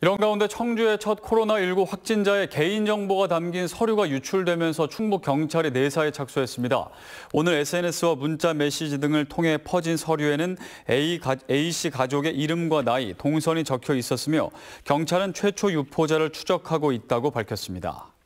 이런 가운데 청주의 첫 코로나19 확진자의 개인정보가 담긴 서류가 유출되면서 충북 경찰이 내사에 착수했습니다. 오늘 SNS와 문자 메시지 등을 통해 퍼진 서류에는 A, 씨 가족의 이름과 나이, 동선이 적혀 있었으며 경찰은 최초 유포자를 추적하고 있다고 밝혔습니다.